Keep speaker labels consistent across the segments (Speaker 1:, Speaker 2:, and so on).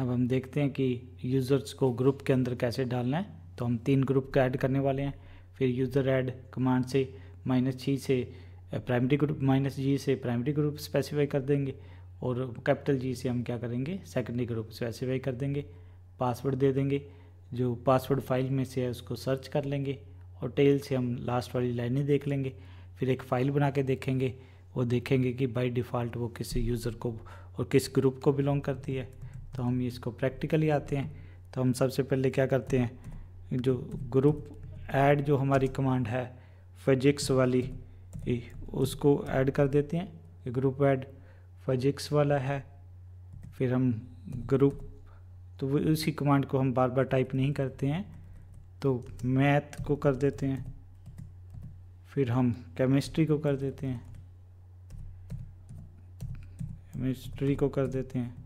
Speaker 1: अब हम देखते हैं कि यूज़र्स को ग्रुप के अंदर कैसे डालना है तो हम तीन ग्रुप का ऐड करने वाले हैं फिर यूज़र ऐड कमांड से माइनस जी से प्राइमरी ग्रुप माइनस जी से प्राइमरी ग्रुप स्पेसिफाई कर देंगे और कैपिटल जी से हम क्या करेंगे सेकेंडरी ग्रुप स्पेसिफाई कर देंगे पासवर्ड दे देंगे जो पासवर्ड फाइल में से है उसको सर्च कर लेंगे और टेल से हम लास्ट वाली लाइनें देख लेंगे फिर एक फ़ाइल बना के देखेंगे वो देखेंगे कि बाई डिफ़ॉल्ट वो किस यूज़र को और किस ग्रुप को बिलोंग करती है तो हम इसको प्रैक्टिकली आते हैं तो हम सबसे पहले क्या करते हैं जो ग्रुप ऐड जो हमारी कमांड है फिजिक्स वाली उसको ऐड कर देते हैं ग्रुप ऐड फिजिक्स वाला है फिर हम ग्रुप तो वो उसी कमांड को हम बार बार टाइप नहीं करते हैं तो मैथ को कर देते हैं फिर हम केमिस्ट्री को कर देते हैं केमिस्ट्री को कर देते हैं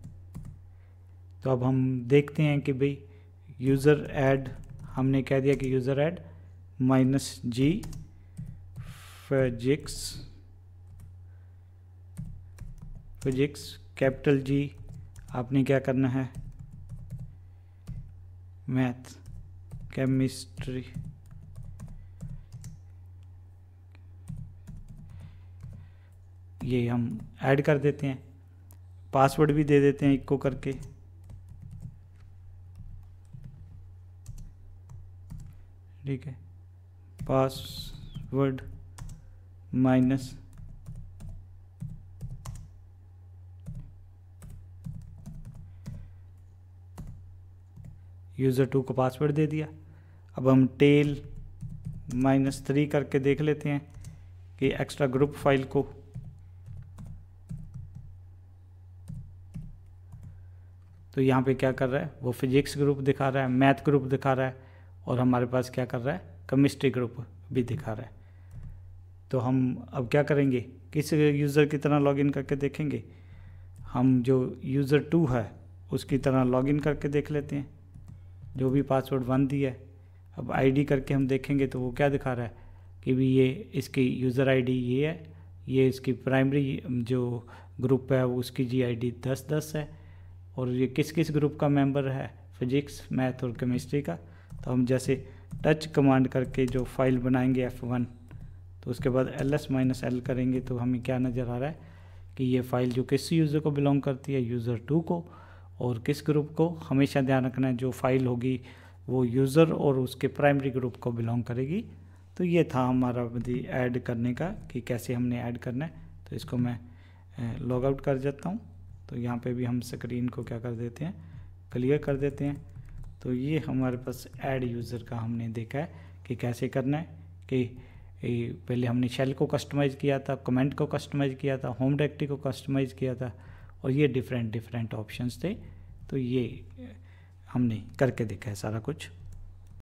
Speaker 1: तो अब हम देखते हैं कि भाई यूज़र ऐड हमने कह दिया कि user add minus G physics physics capital G आपने क्या करना है मैथ केमिस्ट्री ये हम ऐड कर देते हैं पासवर्ड भी दे देते हैं इक्को करके ठीक है पासवर्ड माइनस यूज़र टू को पासवर्ड दे दिया अब हम टेल माइनस थ्री करके देख लेते हैं कि एक्स्ट्रा ग्रुप फाइल को तो यहाँ पे क्या कर रहा है वो फिजिक्स ग्रुप दिखा रहा है मैथ ग्रुप दिखा रहा है और हमारे पास क्या कर रहा है कमिस्ट्री ग्रुप भी दिखा रहा है तो हम अब क्या करेंगे किस यूज़र की तरह लॉगिन करके देखेंगे हम जो यूज़र टू है उसकी तरह लॉगिन करके देख लेते हैं जो भी पासवर्ड वन दिया है अब आईडी करके हम देखेंगे तो वो क्या दिखा रहा है कि भी ये इसकी यूज़र आईडी ये है ये इसकी प्राइमरी जो ग्रुप है उसकी जी आई डी दस दस है और ये किस किस ग्रुप का मेंबर है फिजिक्स मैथ और केमिस्ट्री का तो हम जैसे टच कमांड करके जो फाइल बनाएंगे एफ वन तो उसके बाद एल एस माइनस एल करेंगे तो हमें क्या नज़र आ रहा है कि ये फ़ाइल जो किस यूज़र को बिलोंग करती है यूज़र टू को और किस ग्रुप को हमेशा ध्यान रखना है जो फ़ाइल होगी वो यूज़र और उसके प्राइमरी ग्रुप को बिलोंग करेगी तो ये था हमारा यदि ऐड करने का कि कैसे हमने ऐड करना है तो इसको मैं लॉग आउट कर जाता हूँ तो यहाँ पे भी हम स्क्रीन को क्या कर देते हैं क्लियर कर देते हैं तो ये हमारे पास ऐड यूज़र का हमने देखा है कि कैसे करना है कि पहले हमने शेल को कस्टमाइज़ किया था कमेंट को कस्टमाइज़ किया था होम डायरेक्टरी को कस्टमाइज़ किया था और ये डिफरेंट डिफरेंट ऑप्शंस थे तो ये हमने करके देखा है सारा कुछ